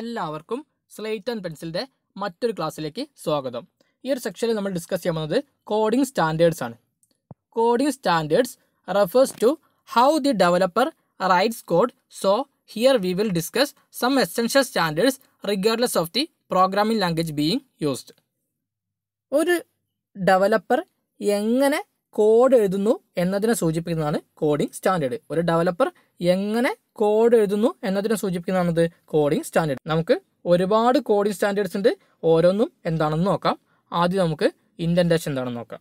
എല്ലാവർക്കും slate and പെൻസിലിൻ്റെ മറ്റൊരു ക്ലാസ്സിലേക്ക് സ്വാഗതം ഈ ഒരു സെക്ഷനിൽ നമ്മൾ ഡിസ്കസ് ചെയ്യാൻ പോകുന്നത് കോഡിംഗ് സ്റ്റാൻഡേർഡ്സ് ആണ് coding standards refers to how the developer writes code so here we will discuss some essential standards regardless of the programming language being used ഒരു ഡെവലപ്പർ എങ്ങനെ കോഡ് എഴുതുന്നു എന്നതിനെ സൂചിപ്പിക്കുന്നതാണ് കോഡിംഗ് സ്റ്റാൻഡേർഡ് ഒരു developer എങ്ങനെ code എഴുതുന്നു എന്നതിനെ സൂചിപ്പിക്കുന്നതാണത് കോഡിംഗ് സ്റ്റാൻഡേർഡ് നമുക്ക് ഒരുപാട് കോഡിംഗ് സ്റ്റാൻഡേർഡ്സ് ഉണ്ട് ഓരോന്നും എന്താണെന്ന് നോക്കാം ആദ്യം നമുക്ക് ഇൻഡൻറ്റേഷൻ എന്താണെന്ന് നോക്കാം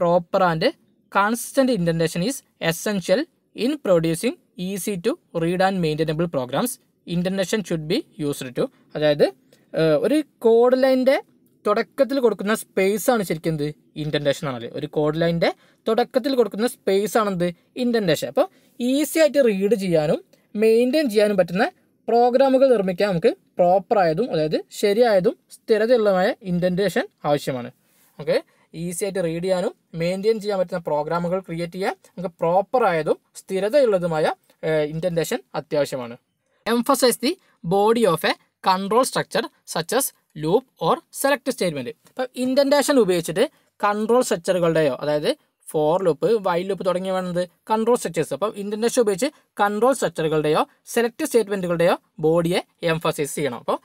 proper and consistent indentation is essential in producing easy to read and maintainable programs indentation should be used to അതായത് ഒരു കോഡ് ലൈൻ്റെ തുടക്കത്തിൽ കൊടുക്കുന്ന സ്പേസ് ആണ് ശരിക്കും എന്ത് ഇൻഡൻറ്റേഷൻ ആണല്ലേ ഒരു കോഡ് ലൈൻ്റെ തുടക്കത്തിൽ കൊടുക്കുന്ന സ്പേസ് ആണെന്ത് ഇൻഡൻറ്റേഷൻ അപ്പോൾ ഈസി ആയിട്ട് റീഡ് ചെയ്യാനും മെയിൻറ്റെയിൻ ചെയ്യാനും പറ്റുന്ന പ്രോഗ്രാമുകൾ നിർമ്മിക്കാൻ നമുക്ക് പ്രോപ്പറായതും അതായത് ശരിയായതും സ്ഥിരതയുള്ളതുമായ ഇൻഡൻറ്റേഷൻ ആവശ്യമാണ് ഓക്കെ ഈസി ആയിട്ട് റീഡ് ചെയ്യാനും മെയിൻറ്റെയിൻ ചെയ്യാൻ പറ്റുന്ന പ്രോഗ്രാമുകൾ ക്രിയേറ്റ് ചെയ്യാൻ നമുക്ക് പ്രോപ്പറായതും സ്ഥിരതയുള്ളതുമായ ഇൻഡൻറ്റേഷൻ അത്യാവശ്യമാണ് emphasise the body of a control structure such as loop or select statement ഇപ്പം ഇൻഡൻറ്റേഷൻ ഉപയോഗിച്ചിട്ട് കൺട്രോൾ സ്ട്രക്ചറുകളുടെയോ അതായത് ഫോർ ലൂപ്പ് വൈ ലൂപ്പ് തുടങ്ങിയ വേണ്ടത് കൺട്രോൾ സ്ട്രക്ചേഴ്സ് അപ്പം ഇൻഡൻറ്റേഷൻ ഉപയോഗിച്ച് കൺട്രോൾ സ്ട്രക്ചറുകളുടെയോ സെലക്ട് സ്റ്റേറ്റ്മെൻറ്റുകളുടെയോ ബോഡിയെ എംഫസൈസ് ചെയ്യണം അപ്പോൾ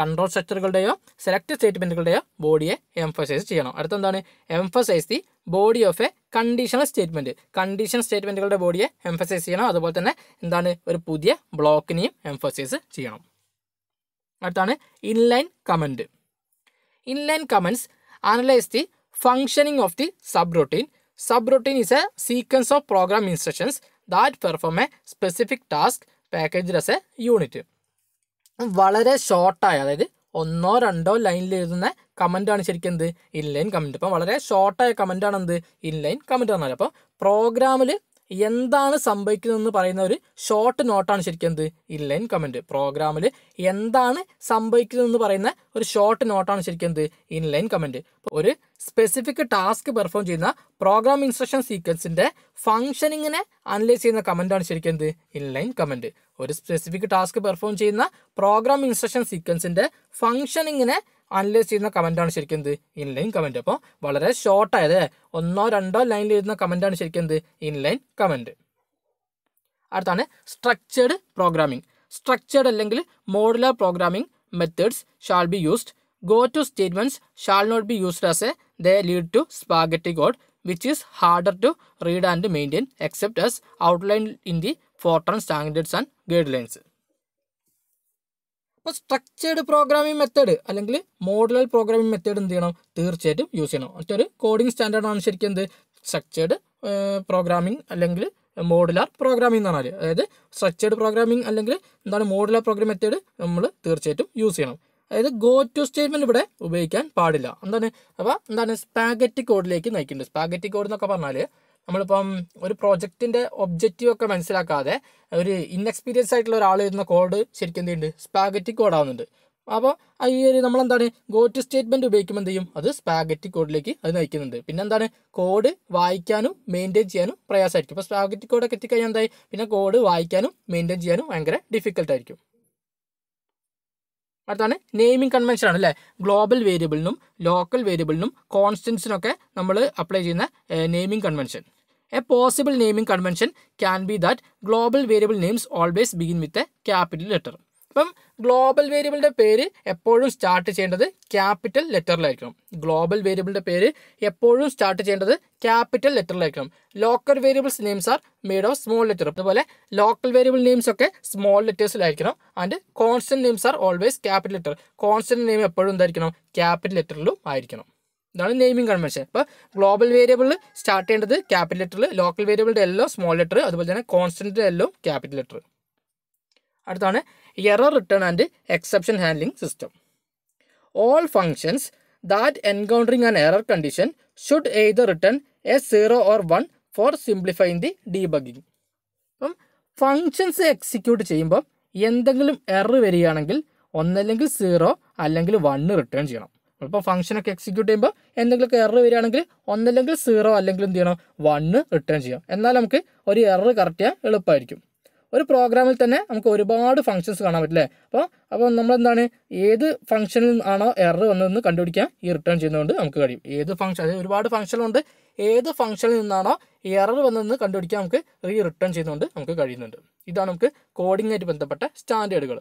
കൺട്രോൾ സ്ട്രക്ചറുകളുടെയോ സെലക്ട് സ്റ്റേറ്റ്മെൻറ്റുകളുടെയോ ബോഡിയെ എംഫസൈസ് ചെയ്യണം അടുത്തെന്താണ് emphasise the body of a conditional statement condition സ്റ്റേറ്റ്മെൻറ്റുകളുടെ ബോഡിയെ എംഫസൈസ് ചെയ്യണം അതുപോലെ തന്നെ എന്താണ് ഒരു പുതിയ ബ്ലോക്കിനെയും എംഫസൈസ് ചെയ്യണം അടുത്താണ് inline comment inline comments analyse the functioning of the subroutine subroutine is a sequence of program instructions that perform a specific task package as a unit വളരെ ഷോർട്ടായ അതായത് ഒന്നോ രണ്ടോ ലൈനിൽ എഴുതുന്ന കമൻറ്റാണ് ശരിക്കും എന്ത് ഇൻലൈൻ കമൻറ്റ് അപ്പോൾ വളരെ ഷോർട്ടായ കമൻറ്റാണ് എന്ത് ഇൻലൈൻ കമൻറ്റ് പറഞ്ഞാൽ അപ്പോൾ പ്രോഗ്രാമിൽ എന്താണ് സംഭവിക്കുന്നതെന്ന് പറയുന്ന ഒരു ഷോർട്ട് നോട്ടാണ് ശരിക്കും എന്ത് ഇൻലൈൻ കമൻറ്റ് പ്രോഗ്രാമിൽ എന്താണ് സംഭവിക്കുന്നതെന്ന് പറയുന്ന ഒരു ഷോർട്ട് നോട്ടാണ് ശരിക്കും എന്ത് ഇൻലൈൻ കമൻറ്റ് ഒരു സ്പെസിഫിക് ടാസ്ക് പെർഫോം ചെയ്യുന്ന പ്രോഗ്രാം ഇൻസ്ട്രക്ഷൻ സീക്വൻസിൻ്റെ ഫംഗ്ഷനിങ്ങിനെ അനലൈസ് ചെയ്യുന്ന കമൻറ്റാണ് ശരിക്കും എന്ത് ഇൻലൈൻ കമൻറ്റ് ഒരു സ്പെസിഫിക് ടാസ്ക് പെർഫോം ചെയ്യുന്ന പ്രോഗ്രാം ഇൻസ്ട്രക്ഷൻ സീക്വൻസിൻ്റെ ഫംഗ്ഷനിങ്ങിനെ അനലൈസ് ചെയ്യുന്ന കമൻറ്റാണ് ശരിക്കും എന്ത് ഇൻലൈൻ കമൻറ്റ് അപ്പോൾ വളരെ ഷോർട്ടായത് ഒന്നോ രണ്ടോ ലൈനിൽ എഴുതുന്ന കമൻറ്റാണ് ശരിക്കും എന്ത് ഇൻലൈൻ കമൻറ്റ് അടുത്താണ് സ്ട്രക്ചേർഡ് പ്രോഗ്രാമിംഗ് സ്ട്രക്ചേർഡ് അല്ലെങ്കിൽ modular programming methods shall be used go to statements shall not be used as a the lead to spaghetti code which is harder to read and maintain except as outline in the Fortran standards and guidelines അപ്പോൾ structured programming method അല്ലെങ്കിൽ modular programming method എന്ത് ചെയ്യണം തീർച്ചയായിട്ടും use ചെയ്യണം മറ്റൊരു coding സ്റ്റാൻഡേർഡാണ് ശരിക്കും എന്ത് സ്ട്രക്ചേർഡ് പ്രോഗ്രാമിംഗ് അല്ലെങ്കിൽ മോഡുലാർ പ്രോഗ്രാമിംഗ് എന്ന് പറഞ്ഞാൽ അതായത് സ്ട്രക്ചേർഡ് പ്രോഗ്രാമിംഗ് അല്ലെങ്കിൽ എന്താണ് മോഡുലാർ പ്രോഗ്രാം മെത്തേഡ് നമ്മൾ തീർച്ചയായിട്ടും യൂസ് ചെയ്യണം അതായത് ഗോ ടു സ്റ്റേറ്റ്മെന്റ് ഇവിടെ ഉപയോഗിക്കാൻ പാടില്ല എന്താണ് അപ്പോൾ എന്താണ് സ്പാഗറ്റി കോഡിലേക്ക് നയിക്കുന്നുണ്ട് സ്പാഗറ്റി കോഡ് എന്നൊക്കെ പറഞ്ഞാൽ നമ്മളിപ്പം ഒരു പ്രോജക്റ്റിൻ്റെ ഒബ്ജക്റ്റീവ് ഒക്കെ മനസ്സിലാക്കാതെ ഒരു ഇൻഎക്സ്പീരിയൻസ് ആയിട്ടുള്ള ഒരാൾ വരുന്ന കോഡ് ശരിക്കും എന്തുണ്ട് ചെയ്യുന്നുണ്ട് സ്പാഗറ്റി ആവുന്നുണ്ട് അപ്പോൾ ഈ ഒരു നമ്മളെന്താണ് ഗോ ടു സ്റ്റേറ്റ്മെൻറ്റ് ഉപയോഗിക്കുമ്പോൾ എന്ത് ചെയ്യും അത് സ്പാഗറ്റി കോഡിലേക്ക് അത് നയിക്കുന്നുണ്ട് പിന്നെ എന്താണ് കോഡ് വായിക്കാനും മെയിൻറ്റെയിൻ ചെയ്യാനും പ്രയാസമായിരിക്കും അപ്പോൾ സ്പാഗറ്റി കോഡൊക്കെ എത്തിക്കഴിഞ്ഞാൽ എന്തായി പിന്നെ കോഡ് വായിക്കാനും മെയിൻറ്റെയിൻ ചെയ്യാനും ഭയങ്കര ഡിഫിക്കൽട്ടായിരിക്കും അടുത്താണ് നെയിമിംഗ് കൺവെൻഷൻ ആണ് അല്ലേ ഗ്ലോബൽ വേരിയബിളിനും ലോക്കൽ വേരിയബിളിനും കോൺസ്റ്റൻസിനൊക്കെ നമ്മൾ അപ്ലൈ ചെയ്യുന്ന naming convention a possible naming convention can be that global variable names always begin with a capital letter അപ്പം ഗ്ലോബൽ വേരിയബിളിൻ്റെ പേര് എപ്പോഴും സ്റ്റാർട്ട് ചെയ്യേണ്ടത് ക്യാപിറ്റൽ ലെറ്ററിലായിരിക്കണം ഗ്ലോബൽ വേരിയബിളിൻ്റെ പേര് എപ്പോഴും സ്റ്റാർട്ട് ചെയ്യേണ്ടത് ക്യാപിറ്റൽ ലെറ്ററിലായിരിക്കണം local variables names are made of small letter അതുപോലെ ലോക്കൽ വേരിയബിൾ നെയിംസ് ഒക്കെ സ്മോൾ ലെറ്റേഴ്സിലായിരിക്കണം and constant names are always capital letter constant name എപ്പോഴും എന്തായിരിക്കണം ക്യാപിറ്റൽ ലെറ്ററിലും ആയിരിക്കണം ഇതാണ് നെയിമിംഗ് കൺവെൻഷൻ അപ്പോൾ ഗ്ലോബൽ വേരിയബിൾ സ്റ്റാർട്ട് ചെയ്യേണ്ടത് ക്യാപിറ്റൽ ലെറ്റർ ലോക്കൽ വേരിയബിളുടെ എല്ലോ സ്മോൾ ലെറ്റർ അതുപോലെ തന്നെ കോൺസ്റ്റൻറ്റിൻ്റെ എല്ലോ ക്യാപിറ്റൽ ലെറ്റർ അടുത്താണ് error return and exception handling system all functions that encountering an error condition should either return a zero or one for simplifying the debugging അപ്പം functions execute ചെയ്യുമ്പോൾ എന്തെങ്കിലും എറർ വരികയാണെങ്കിൽ ഒന്നല്ലെങ്കിൽ സീറോ അല്ലെങ്കിൽ വണ് റിട്ടേൺ ചെയ്യണം ഇപ്പോൾ ഫംഗ്ഷനൊക്കെ എക്സിക്യൂട്ട് ചെയ്യുമ്പോൾ എന്തെങ്കിലുമൊക്കെ എറർ വരികയാണെങ്കിൽ ഒന്നല്ലെങ്കിൽ സീറോ അല്ലെങ്കിൽ എന്ത് ചെയ്യണം വണ്ണ് റിട്ടേൺ ചെയ്യാം എന്നാൽ നമുക്ക് ഒരു എറർ കറക്റ്റ് ചെയ്യാൻ എളുപ്പമായിരിക്കും ഒരു പ്രോഗ്രാമിൽ തന്നെ നമുക്ക് ഒരുപാട് ഫംഗ്ഷൻസ് കാണാൻ പറ്റില്ലേ അപ്പോൾ അപ്പോൾ നമ്മൾ എന്താണ് ഏത് ഫംഗ്ഷനിൽ ആണോ എറർ വന്നതെന്ന് കണ്ടുപിടിക്കാൻ ഈ റിട്ടേൺ ചെയ്യുന്നതുകൊണ്ട് നമുക്ക് കഴിയും ഏത് ഫംഗ്ഷൻ അതായത് ഒരുപാട് ഫംഗ്ഷനുണ്ട് ഏത് ഫംഗ്ഷനിൽ നിന്നാണോ എറർ വന്നതെന്ന് കണ്ടുപിടിക്കാൻ നമുക്ക് റീ റിട്ടേൺ ചെയ്യുന്നതുകൊണ്ട് നമുക്ക് കഴിയുന്നുണ്ട് ഇതാണ് നമുക്ക് കോഡിംഗായിട്ട് ബന്ധപ്പെട്ട സ്റ്റാൻഡേർഡുകൾ